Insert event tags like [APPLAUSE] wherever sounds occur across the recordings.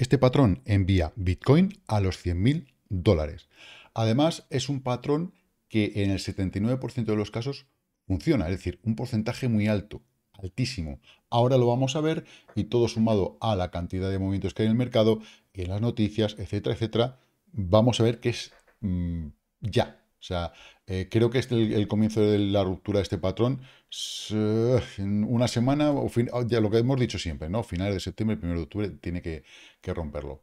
Este patrón envía Bitcoin a los 100.000 dólares. Además, es un patrón que en el 79% de los casos funciona, es decir, un porcentaje muy alto, altísimo. Ahora lo vamos a ver y todo sumado a la cantidad de movimientos que hay en el mercado y en las noticias, etcétera, etcétera, vamos a ver que es mm, ya. O sea, eh, creo que es el comienzo de la ruptura de este patrón en una semana, o ya lo que hemos dicho siempre, ¿no? Finales de septiembre, primero de octubre, tiene que, romperlo.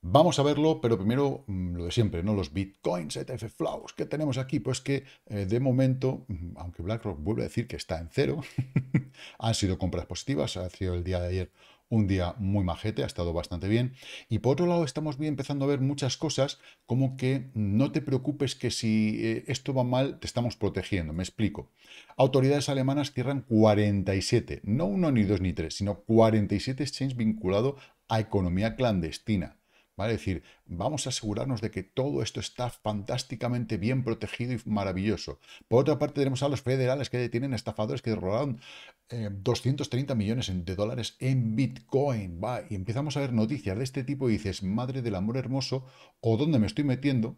Vamos a verlo, pero primero mm, lo de siempre, ¿no? Los bitcoins, ETF Flows, que tenemos aquí? Pues que eh, de momento, mm, aunque BlackRock vuelve a decir que está en cero, [LAUGHS] han sido compras positivas, ha sido el día de ayer un día muy majete, ha estado bastante bien. Y por otro lado, estamos bien empezando a ver muchas cosas como que no te preocupes que si eh, esto va mal, te estamos protegiendo. Me explico. Autoridades alemanas cierran 47, no uno, ni dos, ni tres, sino 47 exchanges vinculado a economía clandestina. Es decir, vamos a asegurarnos de que todo esto está fantásticamente bien protegido y maravilloso. Por otra parte, tenemos a los federales que detienen estafadores que robaron 230 eh, millones de dólares en Bitcoin. Va, y empezamos a ver noticias de este tipo y dices, madre del amor hermoso, o dónde me estoy metiendo,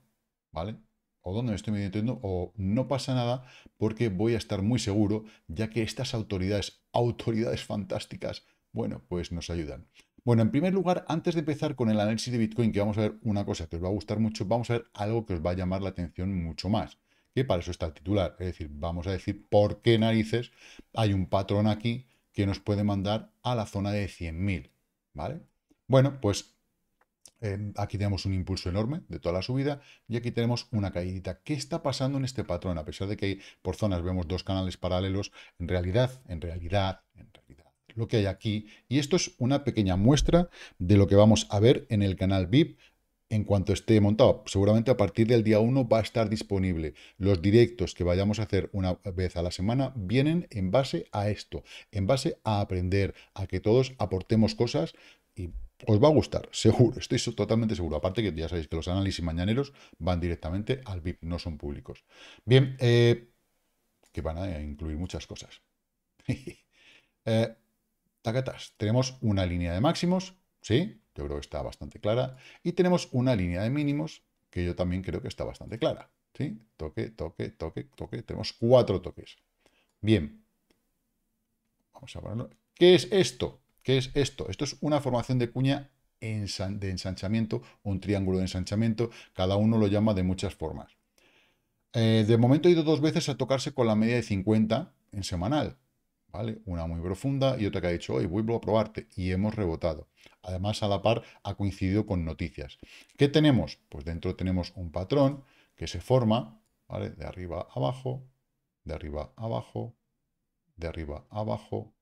¿vale? o dónde me estoy metiendo o no pasa nada porque voy a estar muy seguro ya que estas autoridades, autoridades fantásticas, bueno, pues nos ayudan. Bueno, en primer lugar, antes de empezar con el análisis de Bitcoin, que vamos a ver una cosa que os va a gustar mucho, vamos a ver algo que os va a llamar la atención mucho más, que para eso está el titular. Es decir, vamos a decir por qué narices hay un patrón aquí que nos puede mandar a la zona de 100.000, ¿vale? Bueno, pues em, aquí tenemos un impulso enorme de toda la subida y aquí tenemos una caída. ¿Qué está pasando en este patrón? A pesar de que por zonas vemos dos canales paralelos, en realidad, en realidad, en realidad, lo que hay aquí. Y esto es una pequeña muestra de lo que vamos a ver en el canal VIP en cuanto esté montado. Seguramente a partir del día 1 va a estar disponible. Los directos que vayamos a hacer una vez a la semana vienen en base a esto, en base a aprender, a que todos aportemos cosas y os va a gustar, [LAUGHS] seguro, estoy totalmente seguro. Aparte que ya sabéis que los análisis mañaneros van directamente al VIP, no son públicos. Bien, eh, que van a incluir muchas cosas. [LAUGHS] Eh, tacatas. Tenemos una línea de máximos, ¿sí? Yo creo que está bastante clara. Y tenemos una línea de mínimos, que yo también creo que está bastante clara. ¿Sí? Toque, toque, toque, toque. Tenemos cuatro toques. Bien. Vamos a ponerlo. ¿Qué es esto? ¿Qué es esto? Esto es una formación de cuña de ensanchamiento, un triángulo de ensanchamiento. Cada uno lo llama de muchas formas. Eh, de momento he ido dos veces a tocarse con la media de 50 en semanal. Una muy profunda y otra que ha dicho, hoy vuelvo a probarte, y hemos rebotado. Además, a la par, ha coincidido con noticias. ¿Qué tenemos? Pues dentro tenemos un patrón que se forma, ¿vale? De arriba abajo, de arriba abajo, de arriba abajo,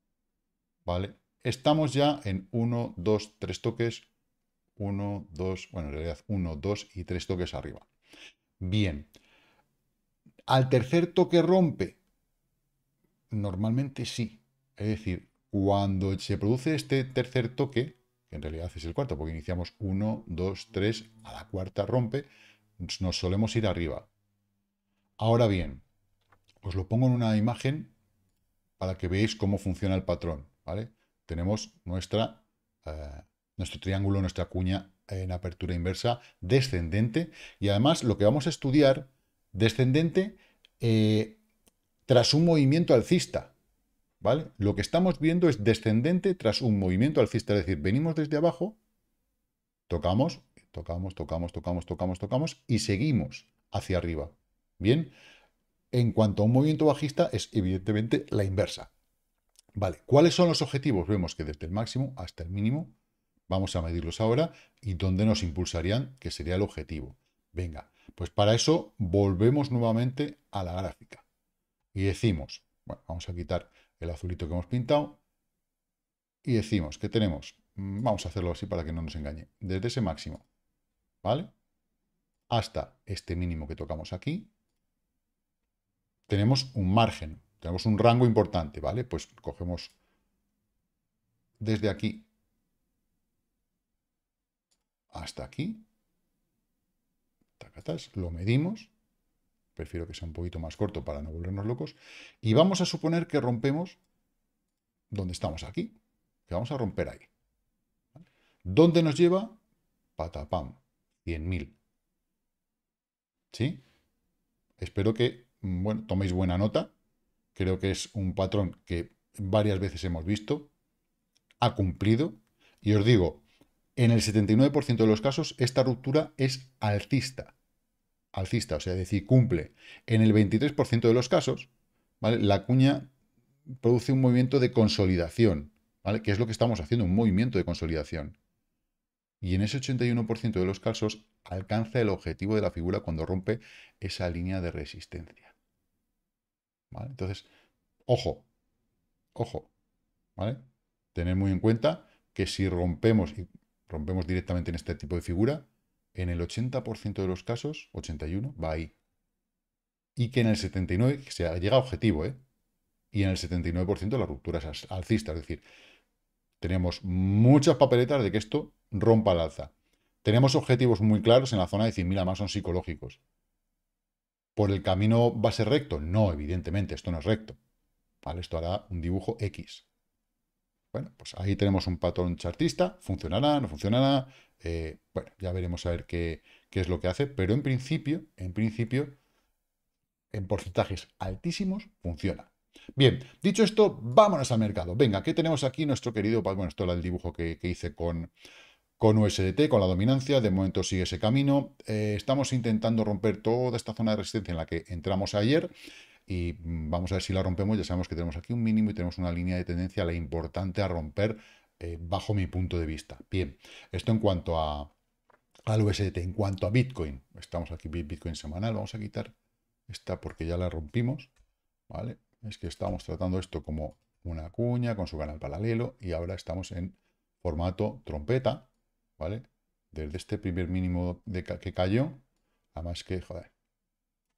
¿vale? Estamos ya en 1, 2, 3 toques, 1, 2, bueno, en realidad 1, 2 y 3 toques arriba. Bien. Al tercer toque rompe, Normalmente sí. Es decir, cuando se produce este tercer toque, que en realidad es el cuarto, porque iniciamos 1, 2, 3, a la cuarta rompe, nos solemos ir arriba. Ahora bien, os lo pongo en una imagen para que veáis cómo funciona el patrón. ¿vale? Tenemos nuestra, eh, nuestro triángulo, nuestra cuña en apertura inversa descendente y además lo que vamos a estudiar descendente eh, tras un movimiento alcista. ¿Vale? Lo que estamos viendo es descendente tras un movimiento alcista, es decir, venimos desde abajo, tocamos, tocamos, tocamos, tocamos, tocamos, tocamos y seguimos hacia arriba. Bien, en cuanto a un movimiento bajista es evidentemente la inversa. Vale, ¿cuáles son los objetivos? Vemos que desde el máximo hasta el mínimo, vamos a medirlos ahora, y dónde nos impulsarían, que sería el objetivo. Venga, pues para eso volvemos nuevamente a la gráfica y decimos, bueno, vamos a quitar el azulito que hemos pintado y decimos que tenemos, mm, vamos a hacerlo así para que no nos engañe, desde ese máximo, ¿vale? Hasta este mínimo que tocamos aquí, tenemos un margen, tenemos un rango importante, ¿vale? Pues cogemos desde aquí hasta aquí, tacatas, lo medimos prefiero que sea un poquito más corto para no volvernos locos, y vamos a suponer que rompemos donde estamos aquí, que vamos a romper ahí. ¿Dónde nos lleva? Patapam, 100.000. ¿Sí? Espero que mm, bueno, toméis buena nota. Creo que es un patrón que varias veces hemos visto, ha cumplido, y os digo, en el 79% de los casos esta ruptura es altista alcista, o sea, es decir, cumple en el 23% de los casos, ¿vale? La cuña produce un movimiento de consolidación, ¿vale? Que es lo que estamos haciendo, un movimiento de consolidación. Y en ese 81% de los casos alcanza el objetivo de la figura cuando rompe esa línea de resistencia. ¿Vale? Entonces, ojo, ojo, ¿vale? Tener muy en cuenta que si rompemos, y rompemos directamente en este tipo de figura, en el 80% de los casos, 81, va ahí. Y que en el 79, se llega a objetivo, ¿eh? Y en el 79% la ruptura es alcista, es decir, tenemos muchas papeletas de que esto rompa el alza. Tenemos objetivos muy claros en la zona de 100.000, más son psicológicos. ¿Por el camino va a ser recto? No, evidentemente, esto no es recto. ¿Vale? Esto hará un dibujo X. Bueno, pues ahí tenemos un patrón chartista, funcionará, no funcionará, eh, bueno, ya veremos a ver qué, qué, es lo que hace, pero en principio, en principio, en porcentajes altísimos funciona. Bien, dicho esto, vámonos al mercado. Venga, ¿qué tenemos aquí nuestro querido? Bueno, esto era el dibujo que, hice con, con USDT, con la dominancia, de momento sigue ese camino. Eh, estamos intentando romper toda esta zona de resistencia en la que entramos ayer y vamos a ver si la rompemos. Ya sabemos que tenemos aquí un mínimo y tenemos una línea de tendencia, la importante a romper eh, bajo mi punto de vista. Bien, esto en cuanto a, al USDT, en cuanto a Bitcoin, estamos aquí Bitcoin semanal, vamos a quitar esta porque ya la rompimos, ¿vale? Es que estamos tratando esto como una cuña con su canal paralelo y ahora estamos en formato trompeta, ¿vale? Desde este primer mínimo de que cayó, además que, joder,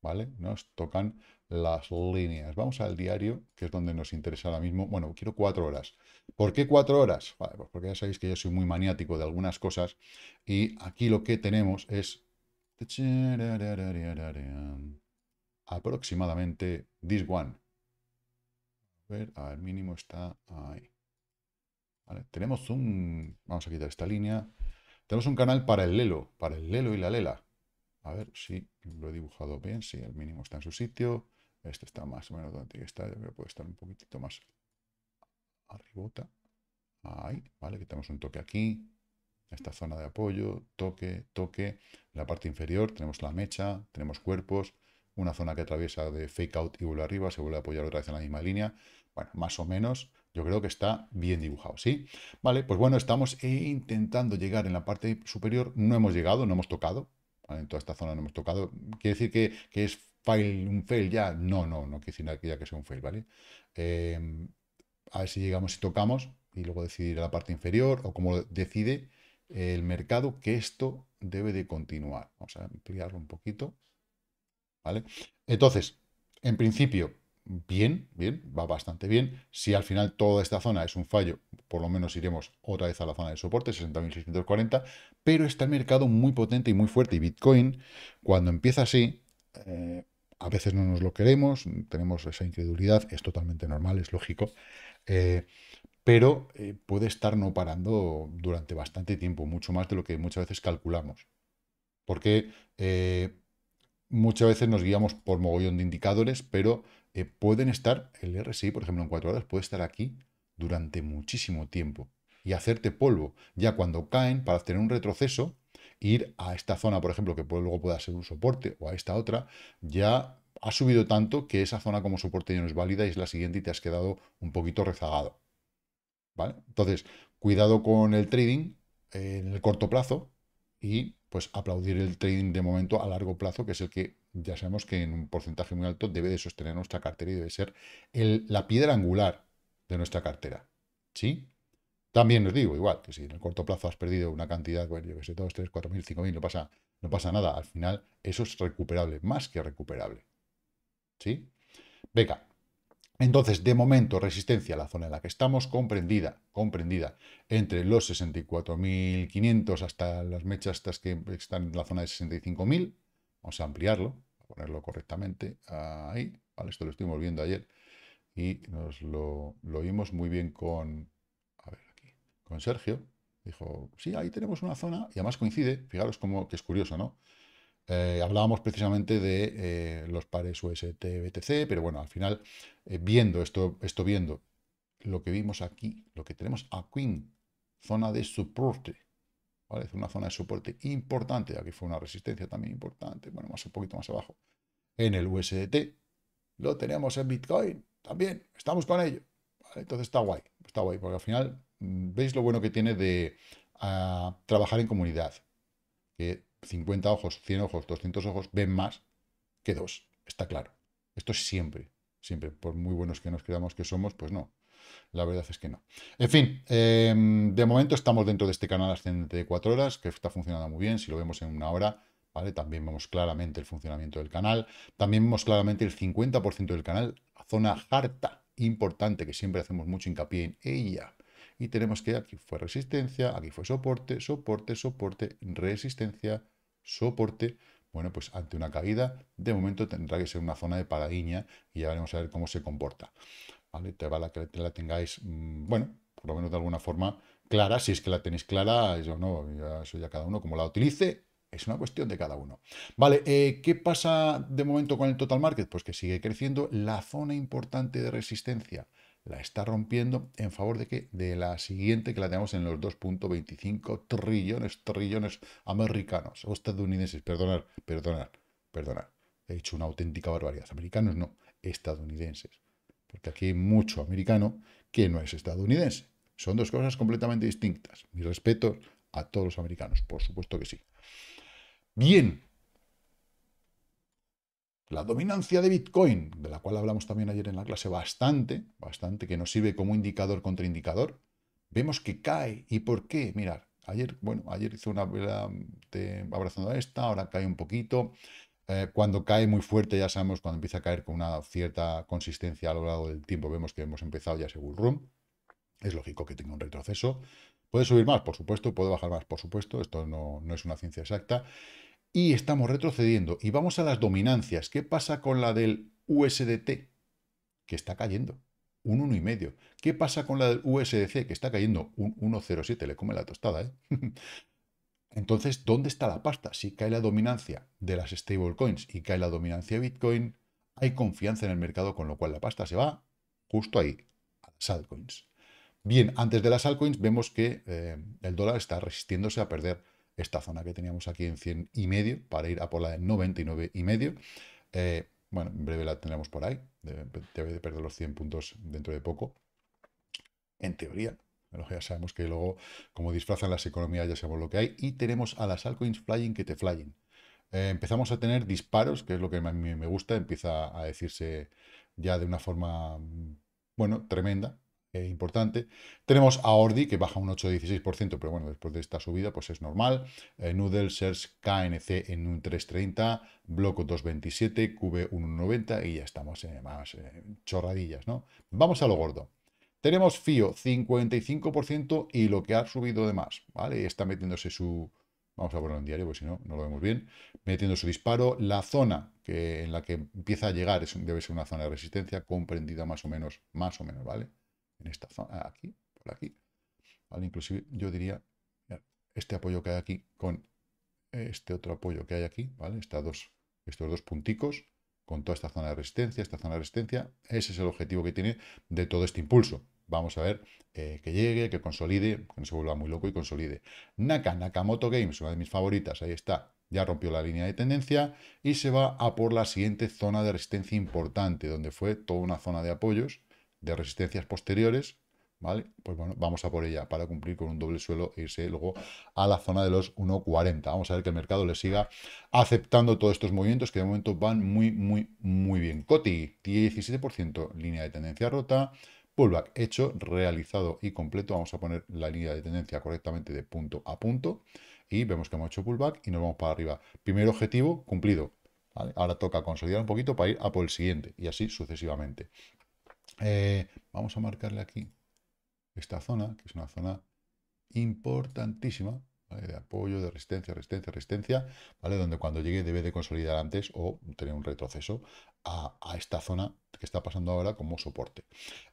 ¿vale? Nos tocan las líneas. Vamos al diario, que es donde nos interesa ahora mismo. Bueno, quiero cuatro horas. ¿Por qué cuatro horas? Pues porque ya sabéis que yo soy muy maniático de algunas cosas y aquí lo que tenemos es aproximadamente this one. A ver, al mínimo está ahí. tenemos un... Vamos a quitar esta línea. Tenemos un canal para para el lelo el lelo y la lela. A ver si lo he dibujado bien, si el mínimo está en su sitio. Este está más o menos donde tiene que puede estar un poquitito más arribota. Ahí, ¿vale? Quitamos un toque aquí, esta zona de apoyo, toque, toque. la parte inferior tenemos la mecha, tenemos cuerpos, una zona que atraviesa de fake out y vuelve arriba, se vuelve a apoyar otra vez en la misma línea. Bueno, más o menos, yo creo que está bien dibujado, ¿sí? Vale, pues bueno, estamos intentando llegar en la parte superior, no hemos llegado, no hemos tocado, en toda esta zona no hemos tocado. ¿Quiere decir que, es fail, un fail ya? No, no, no quiere decir nada que sea un fail, ¿vale? Em, a ver si llegamos y tocamos y luego decidir a la parte inferior o como decide el mercado que esto debe de continuar. Vamos a ampliarlo un poquito. ¿Vale? Entonces, en principio, bien, bien, va bastante bien. Si al final toda esta zona es un fallo, por lo menos iremos otra vez a la zona de soporte, 60.640, pero está el mercado muy potente y muy fuerte. Y Bitcoin, cuando empieza así, eh, a veces no nos lo queremos, tenemos esa incredulidad, es totalmente normal, es lógico, eh, pero eh, puede estar no parando durante bastante tiempo, mucho más de lo que muchas veces calculamos. Porque muchas veces nos guiamos por mogollón de indicadores, pero eh, pueden estar, el RSI, por ejemplo, en 4 horas puede estar aquí durante muchísimo tiempo y hacerte polvo. Ya cuando caen, para tener un retroceso, ir a esta zona, por ejemplo, que luego pueda ser un soporte, o a esta otra, ya ha subido tanto que esa zona como soporte ya no es válida y es la siguiente y te has quedado un poquito rezagado. ¿Vale? Entonces, cuidado con el trading en el corto plazo y pues aplaudir el trading de momento a largo plazo, que es el que ya sabemos que en un porcentaje muy alto debe de sostener nuestra cartera y debe ser la piedra angular de nuestra cartera. ¿Sí? También os digo, igual, que si en el corto plazo has perdido una cantidad, bueno, yo que sé, 2, 3, 4 mil, 5 mil, no pasa, no pasa nada. Al final, eso es recuperable, más que recuperable. ¿Sí? Venga, entonces, de momento, resistencia, la zona en la que estamos, comprendida, comprendida entre los 64.500 hasta las mechas estas que están en la zona de 65.000. Vamos a ampliarlo, a ponerlo correctamente ahí. Vale, esto lo estuvimos viendo ayer y nos lo, lo vimos muy bien con, con Sergio. Dijo, sí, ahí tenemos una zona y además coincide, fijaros como que es curioso, ¿no? Eh, hablábamos precisamente de eh, los pares UST-BTC, pero bueno, al final, eh, viendo esto, esto viendo lo que vimos aquí, lo que tenemos aquí, zona de soporte, ¿vale? Es una zona de soporte importante, aquí fue una resistencia también importante, bueno, más un poquito más abajo, en el USDT, lo tenemos en Bitcoin, también, estamos con ello, Entonces está guay, está guay, porque al final, mm, veis lo bueno que tiene de ah, trabajar en comunidad, que 50 ojos, 100 ojos, 200 ojos ven más que dos. Está claro. Esto es siempre, siempre. Por muy buenos que nos creamos que somos, pues no. La verdad es que no. En fin, em, de momento estamos dentro de este canal ascendente de 4 horas, que está funcionando muy bien. Si lo vemos en una hora, ¿vale? También vemos claramente el funcionamiento del canal. También vemos claramente el 50% del canal, zona harta, importante, que siempre hacemos mucho hincapié en ella. Y tenemos que aquí fue resistencia, aquí fue soporte, soporte, soporte, resistencia, soporte, bueno, pues ante una caída, de momento tendrá que ser una zona de paradiña y ya veremos a ver cómo se comporta. ¿Vale? Te vale que la tengáis, mm, bueno, por lo menos de alguna forma clara, si es que la tenéis clara, eso no, ya, eso ya cada uno como la utilice, es una cuestión de cada uno. Vale, eh, ¿qué pasa de momento con el total market? Pues que sigue creciendo la zona importante de resistencia la está rompiendo en favor de que de la siguiente que la tenemos en los 2.25 trillones, trillones americanos, o estadounidenses, perdonar, perdonar, perdonar. He hecho una auténtica barbaridad. Americanos no, estadounidenses. Porque aquí hay mucho americano que no es estadounidense. Son dos cosas completamente distintas. Mi respeto a todos los americanos, por supuesto que sí. Bien, la dominancia de Bitcoin, de la cual hablamos también ayer en la clase bastante, bastante, que nos sirve como indicador contra indicador. vemos que cae. ¿Y por qué? Mirar, ayer, bueno, ayer hizo una vela abrazando a esta, ahora cae un poquito. Eh, cuando cae muy fuerte, ya sabemos, cuando empieza a caer con una cierta consistencia a lo largo del tiempo, vemos que hemos empezado ya ese bullrun. Es lógico que tenga un retroceso. ¿Puede subir más? Por supuesto. ¿Puede bajar más? Por supuesto. Esto no, no es una ciencia exacta y estamos retrocediendo y vamos a las dominancias. ¿Qué pasa con la del USDT? Que está cayendo, un 1,5. ¿Qué pasa con la del USDC? Que está cayendo un 1,07, le come la tostada. ¿eh? [LAUGHS] Entonces, ¿dónde está la pasta? Si cae la dominancia de las stablecoins y cae la dominancia de Bitcoin, hay confianza en el mercado, con lo cual la pasta se va justo ahí, a las altcoins. Bien, antes de las altcoins vemos que eh, el dólar está resistiéndose a perder esta zona que teníamos aquí en 100 y medio para ir a por la de 99 y medio. Eh, bueno, en breve la tendremos por ahí. Debe, de perder los 100 puntos dentro de poco. En teoría. ya sabemos que luego, como disfrazan las economías, ya sabemos lo que hay. Y tenemos a las altcoins flying que te flying, eh, empezamos a tener disparos, que es lo que a mí me gusta. Empieza a decirse ya de una forma, mm, bueno, tremenda. Eh, importante. Tenemos a Ordi, que baja un 8,16%, pero bueno, después de esta subida, pues es normal. Eh, KNC en un 3,30, Bloco 2,27, QB 1,90 y ya estamos en eh, más eh, chorradillas, ¿no? Vamos a lo gordo. Tenemos FIO 55% y lo que ha subido de más, ¿vale? Está metiéndose su... Vamos a ponerlo en diario, porque si no, no lo vemos bien. Metiendo su disparo. La zona que, en la que empieza a llegar debe ser una zona de resistencia comprendida más o menos, más o menos, ¿vale? en esta zona, ah, aquí, por aquí. ¿Vale? Inclusive yo diría, este apoyo que hay aquí con eh, este otro apoyo que hay aquí, ¿vale? dos, estos dos punticos con toda esta zona de resistencia, esta zona de resistencia. Ese es el objetivo que tiene de todo este impulso. Vamos a ver eh, que llegue, que consolide, que no se vuelva muy loco y consolide. Naka, Nakamoto Games, una de mis favoritas, ahí está. Ya rompió la línea de tendencia y se va a por la siguiente zona de resistencia importante, donde fue toda una zona de apoyos de resistencias posteriores, ¿vale? Pues bueno, vamos a por ella para cumplir con un doble suelo e irse luego a la zona de los 1.40. Vamos a ver que el mercado le siga aceptando todos estos movimientos que de momento van muy, muy, muy bien. Coti, 17%, línea de tendencia rota, pullback hecho, realizado y completo. Vamos a poner la línea de tendencia correctamente de punto a punto y vemos que hemos hecho pullback y nos vamos para arriba. Primer objetivo cumplido. Ahora toca consolidar un poquito para ir a por el siguiente y así sucesivamente. Eh, vamos a marcarle aquí esta zona, que es una zona importantísima, de apoyo, de resistencia, resistencia, resistencia, ¿vale? donde cuando llegue debe de consolidar antes o tener un retroceso a, esta zona que está pasando ahora como soporte.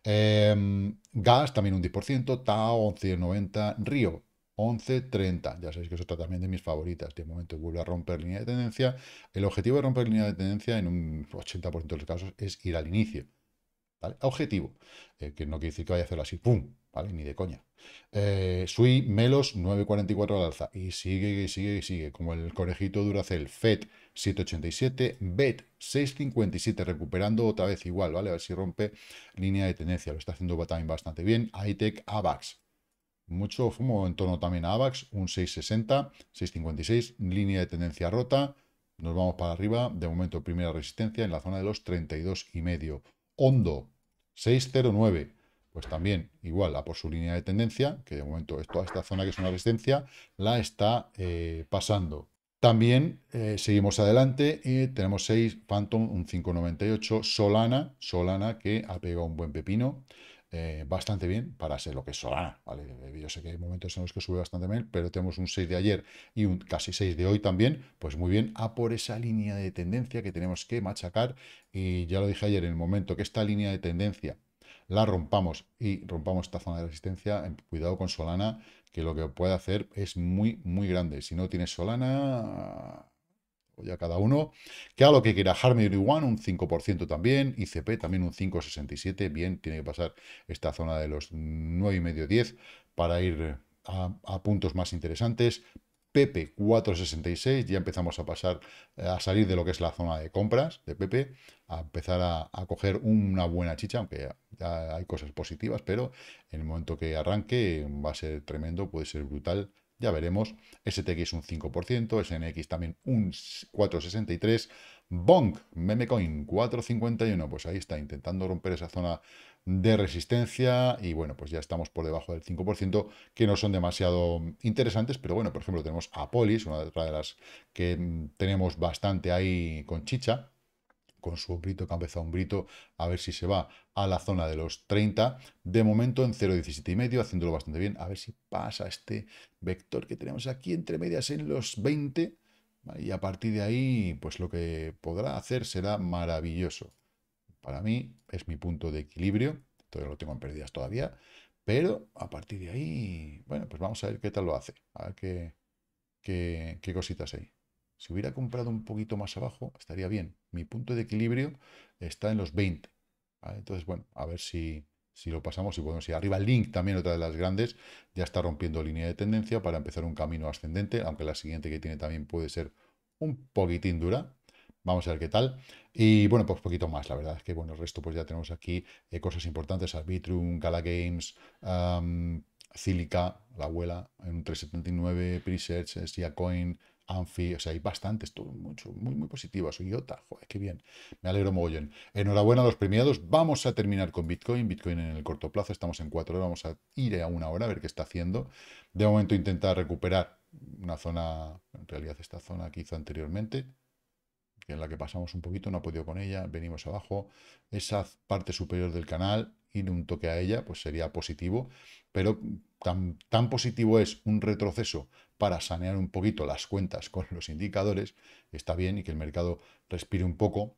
Em, gas también un 10%, TAO 11,90, Río 11.30. Ya sabéis que es otra también de mis favoritas. De momento vuelve a romper línea de tendencia. El objetivo de romper línea de tendencia en un 80% de los casos es ir al inicio. Objetivo, eh, que no quiere decir que vaya a hacerlo así, ¡pum! ¿vale? Ni de coña. Eh, Sui, Melos, 9.44 al alza. Y sigue, sigue, sigue. Como el conejito Duracel, FED, 7.87, BET, 6.57, recuperando otra vez igual, ¿vale? A ver si rompe línea de tendencia. Lo está haciendo también bastante bien. ITEC, AVAX. Mucho fumo en torno también a AVAX, un 6.60, 6.56, línea de tendencia rota. Nos vamos para arriba, de momento primera resistencia en la zona de los 32 y medio. Hondo, 609. Pues también, igual, a por su línea de tendencia, que de momento es toda esta zona que es una resistencia, la está eh, pasando. También eh, seguimos adelante y tenemos 6 Phantom, un 598, Solana, Solana que ha pegado un buen pepino. Eh, bastante bien para ser lo que es Solana. ¿vale? Eh, yo sé que hay momentos en los que sube bastante bien, pero tenemos un 6 de ayer y un casi 6 de hoy también, pues muy bien, a por esa línea de tendencia que tenemos que machacar. Y ya lo dije ayer, en el momento que esta línea de tendencia la rompamos y rompamos esta zona de resistencia, em, cuidado con Solana, que lo que puede hacer es muy, muy grande. Si no tienes Solana, ya cada uno. Que haga lo que quiera. Harmony One un 5% también. ICP también un 5,67. Bien, tiene que pasar esta zona de los medio 10 para ir a, puntos más interesantes. Pepe 4,66. Ya empezamos a pasar eh, a salir de lo que es la zona de compras de Pepe. A empezar a, coger una buena chicha, aunque ya hay cosas positivas, pero en el momento que arranque va a ser tremendo, puede ser brutal ya veremos. STX un 5%, SNX también un 4,63%. Bonk, Memecoin, 4,51. Pues ahí está, intentando romper esa zona de resistencia. Y bueno, pues ya estamos por debajo del 5%, que no son demasiado interesantes. Pero bueno, por ejemplo, tenemos Apolis, una de las que tenemos bastante ahí con chicha con su brito, cabeza, ha brito, a ver si se va a la zona de los 30. De momento en 0,17 y medio, haciéndolo bastante bien. A ver si pasa este vector que tenemos aquí entre medias en los 20. Y a partir de ahí, pues lo que podrá hacer será maravilloso. Para mí es mi punto de equilibrio. Todavía lo tengo en pérdidas todavía. Pero a partir de ahí, bueno, pues vamos a ver qué tal lo hace. A ver qué, qué cositas hay. Si hubiera comprado un poquito más abajo, estaría bien mi punto de equilibrio está en los 20. Entonces, bueno, a ver si, si lo pasamos y podemos ir arriba. Link también, otra de las grandes, ya está rompiendo línea de tendencia para empezar un camino ascendente, aunque la siguiente que tiene también puede ser un poquitín dura. Vamos a ver qué tal. Y bueno, pues poquito más. La verdad es que, bueno, el resto pues ya tenemos aquí eh, cosas importantes. Arbitrum, Gala Games, cílica la abuela, en un 379, Presearch, coin Anfi, o sea, hay bastantes, todo mucho, muy, muy positivas. IOTA, joder, qué bien. Me alegro mogollón. Enhorabuena a los premiados. Vamos a terminar con Bitcoin. Bitcoin en el corto plazo, estamos en cuatro horas, vamos a ir a una hora a ver qué está haciendo. De momento intentar recuperar una zona, en realidad esta zona que hizo anteriormente, en la que pasamos un poquito, no ha podido con ella, venimos abajo, esa parte superior del canal, ir un toque a ella, pues sería positivo, pero tan, positivo es un retroceso para sanear un poquito las cuentas con los indicadores, está bien y que el mercado respire un poco,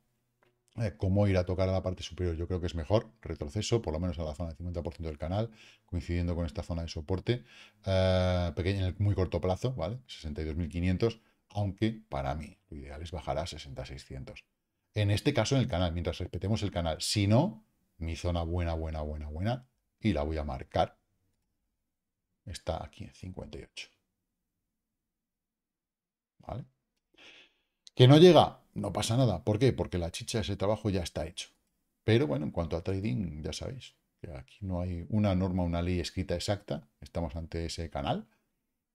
eh, cómo ir a tocar a la parte superior. Yo creo que es mejor retroceso, por lo menos a la zona del 50% del canal, coincidiendo con esta zona de soporte, eh, pequeña en el muy corto plazo, ¿vale? 62.500 aunque para mí lo ideal es bajar a 60 En este caso, en el canal, mientras respetemos el canal, si no, mi zona buena, buena, buena, buena, y la voy a marcar, está aquí en 58. ¿Vale? ¿Que no llega? No pasa nada. ¿Por qué? Porque la chicha de ese trabajo ya está hecho. Pero bueno, en cuanto a trading, ya sabéis, que aquí no hay una norma, una ley escrita exacta. Estamos ante ese canal.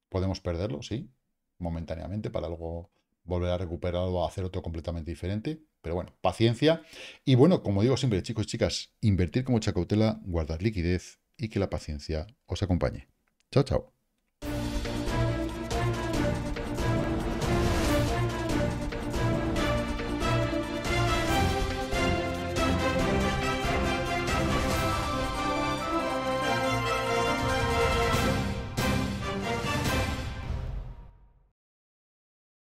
¿Podemos perderlo? Sí, momentáneamente para luego volver a recuperarlo o hacer otro completamente diferente. Pero bueno, paciencia. Y bueno, como digo siempre, chicos y chicas, invertir con mucha cautela, guardar liquidez y que la paciencia os acompañe. Chao, chao.